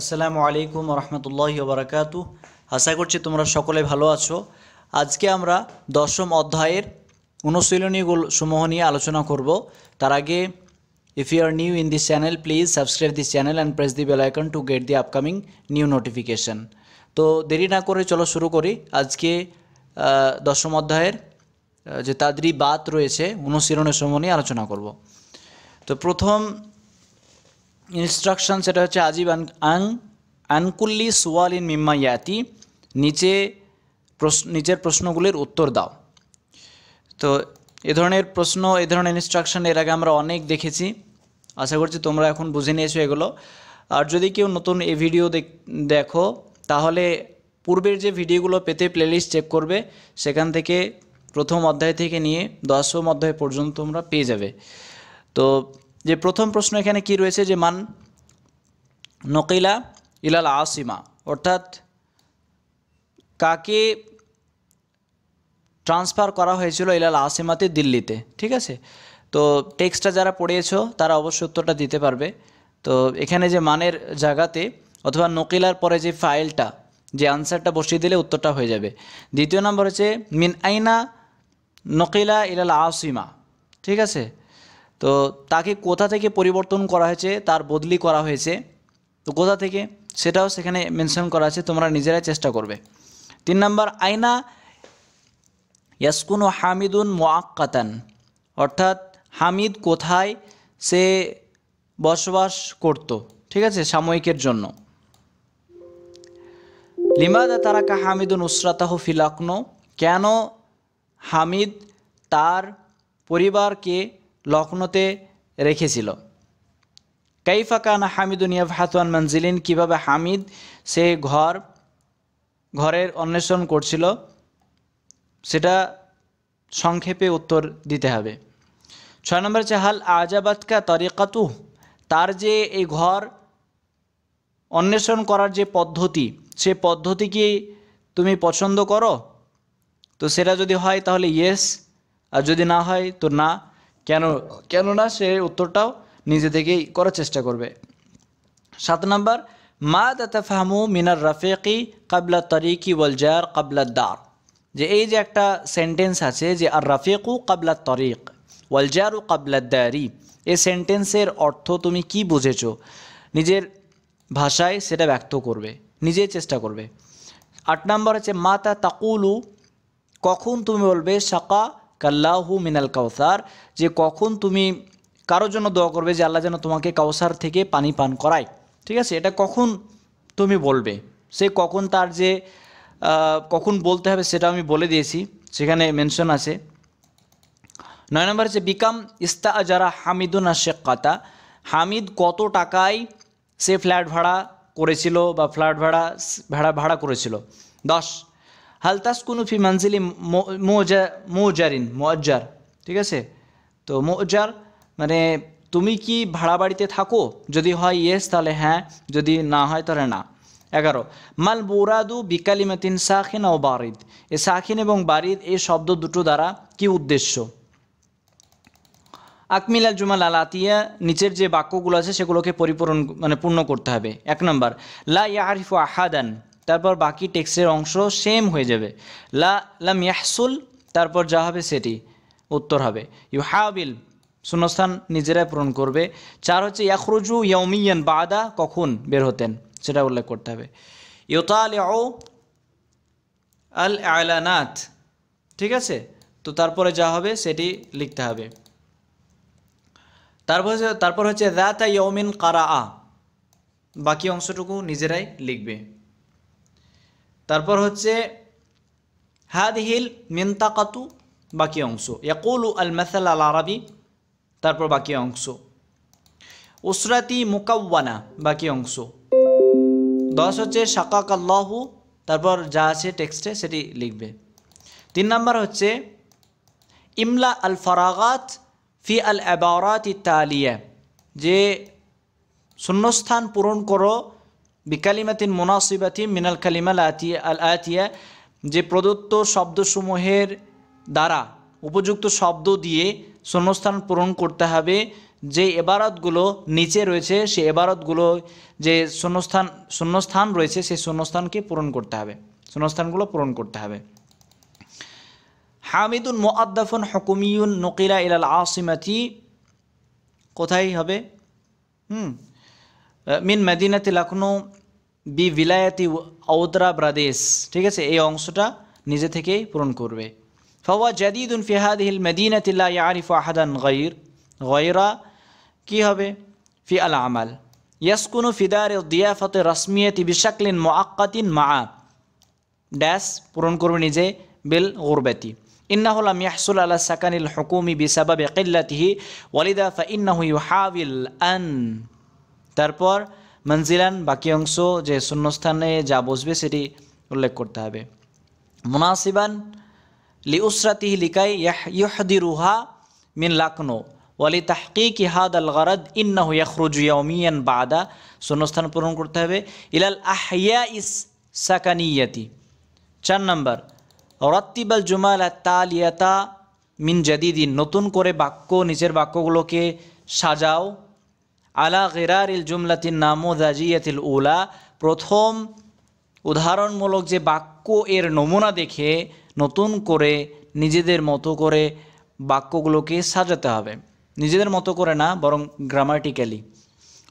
আসসালামু আলাইকুম রহমতুল্লাহি বারাকাতু আশা করছি তোমরা সকলে ভালো আছো আজকে আমরা দশম অধ্যায়ের অনুশীলনীগুলো সমূহ নিয়ে আলোচনা করব তার আগে if you are new in this channel please subscribe this channel and press the bell icon to get the upcoming new notification তো দেরি না করে চলো শুরু করি আজকে দশম অধ্যায়ের যে তাদের বাত রয়েছে অনুশীলনের সমূহ নিয়ে আলোচনা করব তো প্রথম ইনস্ট্রাকশন সেটা হচ্ছে আজিব আং আনকুল্লি সোয়াল ইন মিম্মা ইয়াতি নিচে প্রশ্ন নিচের প্রশ্নগুলির উত্তর দাও তো এ ধরনের প্রশ্ন এ ধরনের ইনস্ট্রাকশন এর আগে আমরা অনেক দেখেছি আশা করছি তোমরা এখন বুঝে নিয়েছো এগুলো আর যদি কেউ নতুন এ ভিডিও দেখো তাহলে পূর্বের যে ভিডিওগুলো পেতে প্লেলিস্ট চেক করবে সেখান থেকে প্রথম অধ্যায় থেকে নিয়ে দশম অধ্যায় পর্যন্ত তোমরা পেয়ে যাবে তো যে প্রথম প্রশ্ন এখানে কি রয়েছে যে মান নকিলা ইলাল আসিমা অর্থাৎ কাকে ট্রান্সফার করা হয়েছিল ইলাল আসিমাতে দিল্লিতে ঠিক আছে তো টেক্সটটা যারা পড়িয়েছ তারা অবশ্যই উত্তরটা দিতে পারবে তো এখানে যে মানের জায়গাতে অথবা নকিলার পরে যে ফাইলটা যে আনসারটা বসিয়ে দিলে উত্তরটা হয়ে যাবে দ্বিতীয় নম্বর হচ্ছে মিন আইনা নকিলা ইলাল আসিমা ঠিক আছে তো তাকে কোথা থেকে পরিবর্তন করা হয়েছে তার বদলি করা হয়েছে তো কোথা থেকে সেটাও সেখানে মেনশন করা আছে তোমরা নিজেরাই চেষ্টা করবে তিন নম্বর আয়না ইয়াসকুন হামিদুন মোয়াক্কাতান অর্থাৎ হামিদ কোথায় সে বসবাস করত ঠিক আছে সাময়িকের জন্য লিমাদা কা হামিদুন উসরাতাহ ফিলাকনো কেন হামিদ তার পরিবারকে লখনৌতে রেখেছিল কাইফা না হামিদুন ইয়াব হাতুয়ান মঞ্জিলিন কীভাবে হামিদ সে ঘর ঘরের অন্বেষণ করছিল সেটা সংক্ষেপে উত্তর দিতে হবে ছয় নম্বর চাহাল হাল আজাবাতকা তরিকাতু তার যে এই ঘর অন্বেষণ করার যে পদ্ধতি সে পদ্ধতি কি তুমি পছন্দ করো তো সেটা যদি হয় তাহলে ইয়েস আর যদি না হয় তো না কেন কেননা সে উত্তরটাও নিজে থেকেই করার চেষ্টা করবে সাত নাম্বার মা ফাহমু মিনার রাফেকি কাবলা তরিকি ওয়ালজার কাবলা দার যে এই যে একটা সেন্টেন্স আছে যে আর রাফেকু কাবলা তরিক ও কাবলা দারি এই সেন্টেন্সের অর্থ তুমি কি বুঝেছো নিজের ভাষায় সেটা ব্যক্ত করবে নিজে চেষ্টা করবে আট নম্বর হচ্ছে মাতা তাকুলু কখন তুমি বলবে সাকা কাল্লাহু মিনাল কাউসার যে কখন তুমি কারোর জন্য দোয়া করবে যে আল্লাহ যেন তোমাকে কাউসার থেকে পানি পান করায় ঠিক আছে এটা কখন তুমি বলবে সে কখন তার যে কখন বলতে হবে সেটা আমি বলে দিয়েছি সেখানে মেনশন আছে নয় নম্বর হচ্ছে বিকাম ইস্তা যারা হামিদুন আশেক কাতা হামিদ কত টাকায় সে ফ্ল্যাট ভাড়া করেছিল বা ফ্ল্যাট ভাড়া ভাড়া ভাড়া করেছিল দশ হাল তাসকুনু ফি মানজিলি মোজারিন মোয়াজ্জার ঠিক আছে তো মোয়াজ্জার মানে তুমি কি ভাড়া বাড়িতে থাকো যদি হয় ইয়েস তাহলে হ্যাঁ যদি না হয় তাহলে না এগারো মাল বোরাদু বিকালিমাতিন সাখিন ও বারিদ এ সাখিন এবং বারিদ এই শব্দ দুটো দ্বারা কি উদ্দেশ্য আকমিলা জুমাল আল আতিয়া নিচের যে বাক্যগুলো আছে সেগুলোকে পরিপূরণ মানে পূর্ণ করতে হবে এক নম্বর লা ইয়ারিফু আহাদান তারপর বাকি টেক্সের অংশ সেম হয়ে যাবে লা লাম ইয়াহসুল তারপর যা হবে সেটি উত্তর হবে ইউ হাবিল শূন্যস্থান নিজেরাই পূরণ করবে চার হচ্ছে ইয়মিয়ান বা আদা কখন বের হতেন সেটা উল্লেখ করতে হবে ইউতাল আল আলানাথ ঠিক আছে তো তারপরে যা হবে সেটি লিখতে হবে তারপর তারপর হচ্ছে রাতা ইয়মিন কারা আ বাকি অংশটুকু নিজেরাই লিখবে তারপর হচ্ছে হাদহিল মেন্তাকাতু বাকি অংশ ইয়াকুলু আল মেসাল আল আরবি তারপর বাকি অংশ উসরাতি মুকাওয়ানা বাকি অংশ দশ হচ্ছে শাকাক আল্লাহু তারপর যা আছে টেক্সটে সেটি লিখবে তিন নম্বর হচ্ছে ইমলা আল ফরাগাত ফি আল অ্যাবারাত ইতালিয়া যে শূন্যস্থান পূরণ করো বিকালিমাতিন মোনাসিবাতি মিনাল কালিমাল আতিয়া আল আতিয়া যে প্রদত্ত শব্দসমূহের দ্বারা উপযুক্ত শব্দ দিয়ে শূন্যস্থান পূরণ করতে হবে যে এবারতগুলো নিচে রয়েছে সে এবারতগুলো যে শূন্যস্থান শূন্যস্থান রয়েছে সেই শূন্যস্থানকে পূরণ করতে হবে শূন্যস্থানগুলো পূরণ করতে হবে হামিদুন মোয়াদ্দাফুন হকুমিউন নকিলা ইলাল আসিমাতি কোথায় হবে হুম من مدينة لكنو بولاية أودرا براديس ঠিক আছে এই অংশটা নিজে থেকেই পূরণ করবে فهو جديد في هذه المدينة لا يعرف أحدا غير غير কি হবে في العمل يسكن في دار الضيافة الرسمية بشكل مؤقت مع داس পূরণ করবে নিজে بالغربة إنه لم يحصل على السكن الحكومي بسبب قلته ولذا فإنه يحاول أن তারপর মঞ্জিলান বাকি অংশ যে শূন্যস্থানে যা বসবে সেটি উল্লেখ করতে হবে মুনাসিবান লি উসরাতিহ লিকাই ইহদি রুহা মিন লাকনো ওয়ালি তাহকিক ইহাদ আল গরদ ইন্নাহু ইয়াখরুজু বাদা শূন্যস্থান পূরণ করতে হবে ইলাল আহিয়া ইস সাকানিয়াতি চার নম্বর রত্তিবাল জুমাল তালিয়াতা মিন জাদিদিন নতুন করে বাক্য নিজের বাক্যগুলোকে সাজাও আলা গেরারিল জুমলাতিন নামো দাজিয়াতিল উলা প্রথম উদাহরণমূলক যে বাক্য এর নমুনা দেখে নতুন করে নিজেদের মতো করে বাক্যগুলোকে সাজাতে হবে নিজেদের মতো করে না বরং গ্রামাটিক্যালি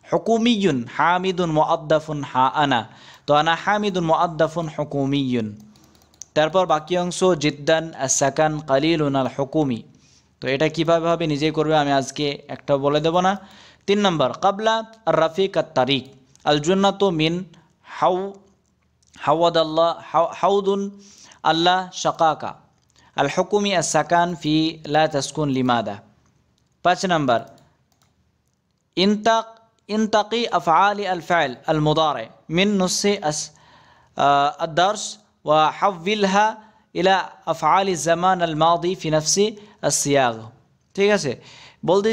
হকুমিউন হামিদুন মোয়াদ্দাফুন হা আনা তো আনা হামিদুন মোয়াদ্দাফুন হকুমিউন তারপর বাকি অংশ জিদ্দান সাকান কালিল উনাল হকুমি তো এটা কীভাবে হবে নিজেই করবে আমি আজকে একটা বলে দেব না तीन نمبر قبل الرفيق الطريق الجنة من حو حوض الله حوض الله شقاك الحكم السكن في لا تسكن لماذا पाँच نمبر انتق انتقي أفعال الفعل المضارع من نص آه، الدرس وحولها إلى أفعال الزمان الماضي في نفس الصياغة ঠিক আছে বলতে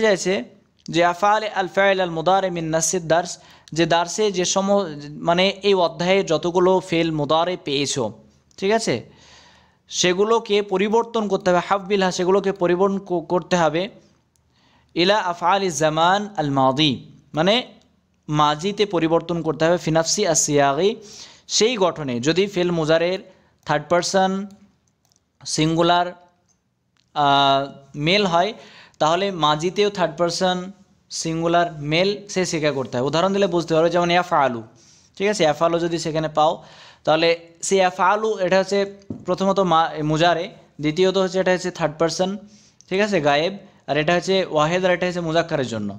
যে আফাল আল ফাইল আল মুদার মিন নাসির দার্স যে দার্সে যে সম মানে এই অধ্যায়ে যতগুলো ফেল মুদারে পেয়েছো ঠিক আছে সেগুলোকে পরিবর্তন করতে হবে হাফবিল হা সেগুলোকে পরিবর্তন করতে হবে ইলা আফআল জামান আল মাদি মানে মাজিতে পরিবর্তন করতে হবে ফিনাফসি আসিয়াগি সেই গঠনে যদি ফেল মুজারের থার্ড পারসন সিঙ্গুলার মেল হয় তাহলে মাজিতেও থার্ড পারসন সিঙ্গুলার মেল সে স্বীকার করতে হয় উদাহরণ দিলে বুঝতে পারবে যেমন এফ আলু ঠিক আছে এফ আলু যদি সেখানে পাও তাহলে সে এফ আলু এটা হচ্ছে প্রথমত মুজারে দ্বিতীয়ত হচ্ছে এটা হচ্ছে থার্ড পার্সন ঠিক আছে গায়েব আর এটা হচ্ছে ওয়াহেদ আর এটা হচ্ছে মুজাক্কারের জন্য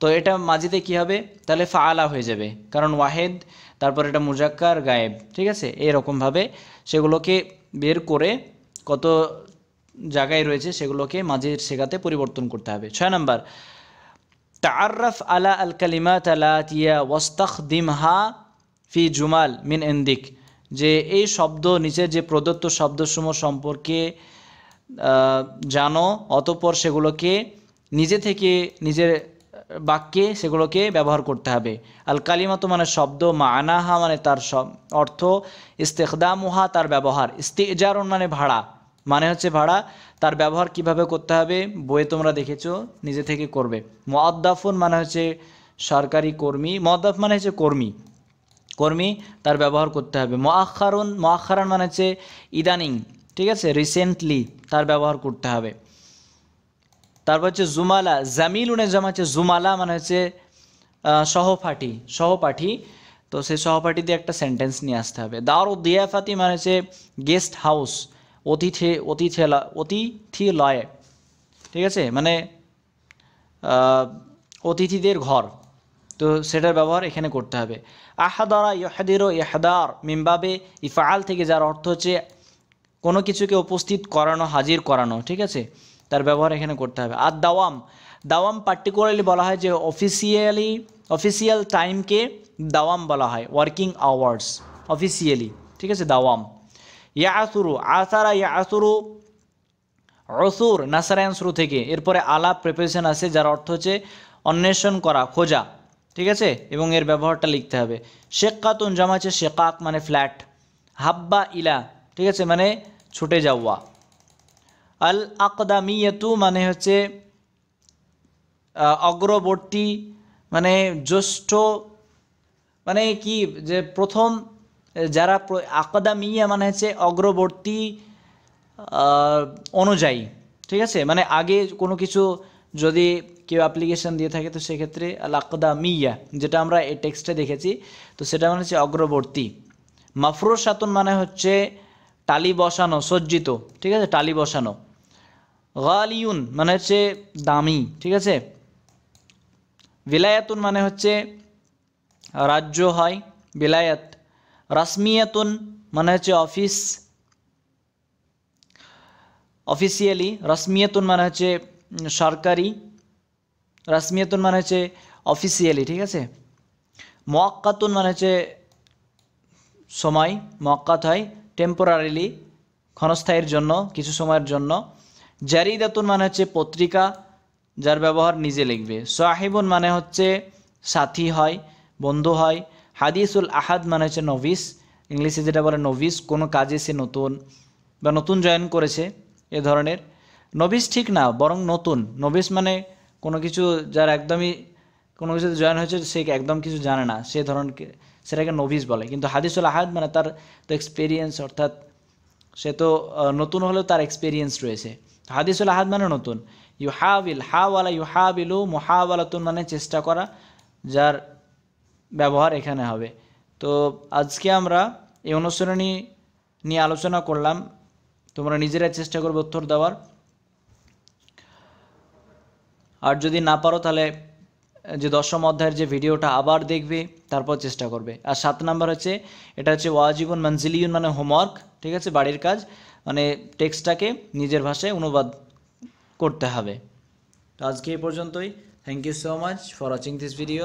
তো এটা মাঝিতে কি হবে তাহলে আলা হয়ে যাবে কারণ ওয়াহেদ তারপর এটা মুজাক্কার গায়েব ঠিক আছে এরকমভাবে সেগুলোকে বের করে কত জায়গায় রয়েছে সেগুলোকে মাঝের শেখাতে পরিবর্তন করতে হবে ছয় নাম্বার تعرف আলা আল কালিমা واستخدمها في ফি জুমাল মিন যে এই শব্দ নিচে যে প্রদত্ত শব্দসমূহ সম্পর্কে জানো অতপর সেগুলোকে নিজে থেকে নিজের বাক্যে সেগুলোকে ব্যবহার করতে হবে আল কালিমাতো মানে শব্দ মা আনাহা মানে তার অর্থ ইস্তেকদামুহা তার ব্যবহার ইস্তেজারণ মানে ভাড়া মানে হচ্ছে ভাড়া তার ব্যবহার কিভাবে করতে হবে বইয়ে তোমরা দেখেছো নিজে থেকে করবে মোয়াদ্দাফুন মানে হচ্ছে সরকারি কর্মী মদ্দাফ মানে হচ্ছে কর্মী কর্মী তার ব্যবহার করতে হবে মোয়াক্ষারুন মোয়াক্ষারান মানে হচ্ছে ইদানিং ঠিক আছে রিসেন্টলি তার ব্যবহার করতে হবে তারপর হচ্ছে জুমালা জামিল উনে জমা হচ্ছে জুমালা মানে হচ্ছে সহপাঠী সহপাঠী তো সেই সহপাঠী দিয়ে একটা সেন্টেন্স নিয়ে আসতে হবে দাও দিয়াফাতি মানে হচ্ছে গেস্ট হাউস অতিথে অতিথি লয়ে ঠিক আছে মানে অতিথিদের ঘর তো সেটার ব্যবহার এখানে করতে হবে আহাদারা ইহাদির ইহাদার মিমবাবে ইফাল থেকে যার অর্থ হচ্ছে কোনো কিছুকে উপস্থিত করানো হাজির করানো ঠিক আছে তার ব্যবহার এখানে করতে হবে আর দাওয়াম দাওয়াম পার্টিকুলারলি বলা হয় যে অফিসিয়ালি অফিসিয়াল টাইমকে দাওয়াম বলা হয় ওয়ার্কিং আওয়ার্স অফিসিয়ালি ঠিক আছে দাওয়াম ইয়া আসুরু আসারা ইয়া আসুরু অসুর নাসারায়ন শুরু থেকে এরপরে আলাপ প্রিপারেশন আছে যার অর্থ হচ্ছে অন্বেষণ করা খোঁজা ঠিক আছে এবং এর ব্যবহারটা লিখতে হবে কাতুন জমা আছে শেকাক মানে ফ্ল্যাট হাব্বা ইলা ঠিক আছে মানে ছুটে যাওয়া আল আকদামিয়তু মানে হচ্ছে অগ্রবর্তী মানে জ্যৈষ্ঠ মানে কি যে প্রথম যারা মিয়া মানে হচ্ছে অগ্রবর্তী অনুযায়ী ঠিক আছে মানে আগে কোনো কিছু যদি কেউ অ্যাপ্লিকেশান দিয়ে থাকে তো সেক্ষেত্রে লাকদা মিয়া যেটা আমরা এই টেক্সটে দেখেছি তো সেটা মানে হচ্ছে অগ্রবর্তী মাফরুর সাতন মানে হচ্ছে টালি বসানো সজ্জিত ঠিক আছে টালি বসানো গালিউন মানে হচ্ছে দামি ঠিক আছে বিলায়াতুন মানে হচ্ছে রাজ্য হয় বিলায়াত রাসমিয়াতুন মানে হচ্ছে অফিস অফিসিয়ালি রাসমিয়াতুন মানে হচ্ছে সরকারি রাসমিয়াতুন মানে হচ্ছে অফিসিয়ালি ঠিক আছে মোয়াক্কাতুন মানে হচ্ছে সময় মোয়াক্কাত হয় টেম্পোরারিলি ক্ষণস্থায়ীর জন্য কিছু সময়ের জন্য জারিদাতুন মানে হচ্ছে পত্রিকা যার ব্যবহার নিজে লিখবে সাহেবুন মানে হচ্ছে সাথী হয় বন্ধু হয় হাদিসুল আহাদ মানে হচ্ছে নভিস ইংলিশে যেটা বলে নভিস কোনো কাজে সে নতুন বা নতুন জয়েন করেছে এ ধরনের নভিস ঠিক না বরং নতুন নভিস মানে কোনো কিছু যার একদমই কোনো কিছু জয়েন হয়েছে সে একদম কিছু জানে না সে ধরনকে সেটাকে নভিস বলে কিন্তু হাদিসুল আহাদ মানে তার তো এক্সপিরিয়েন্স অর্থাৎ সে তো নতুন হলেও তার এক্সপিরিয়েন্স রয়েছে হাদিসুল আহাদ মানে নতুন ইউ হাবিল হাওয়ালা ইউ হাবিলু মোহাওয়ালাতুন মানে চেষ্টা করা যার ব্যবহার এখানে হবে তো আজকে আমরা এই অনুসরণী নিয়ে আলোচনা করলাম তোমরা নিজেরা চেষ্টা করবে উত্তর দেওয়ার আর যদি না পারো তাহলে যে দশম অধ্যায়ের যে ভিডিওটা আবার দেখবে তারপর চেষ্টা করবে আর সাত নাম্বার হচ্ছে এটা হচ্ছে ওয়াজীবন মানজিলিউন মানে হোমওয়ার্ক ঠিক আছে বাড়ির কাজ মানে টেক্সটটাকে নিজের ভাষায় অনুবাদ করতে হবে তো আজকে এই পর্যন্তই thank you so much for watching this video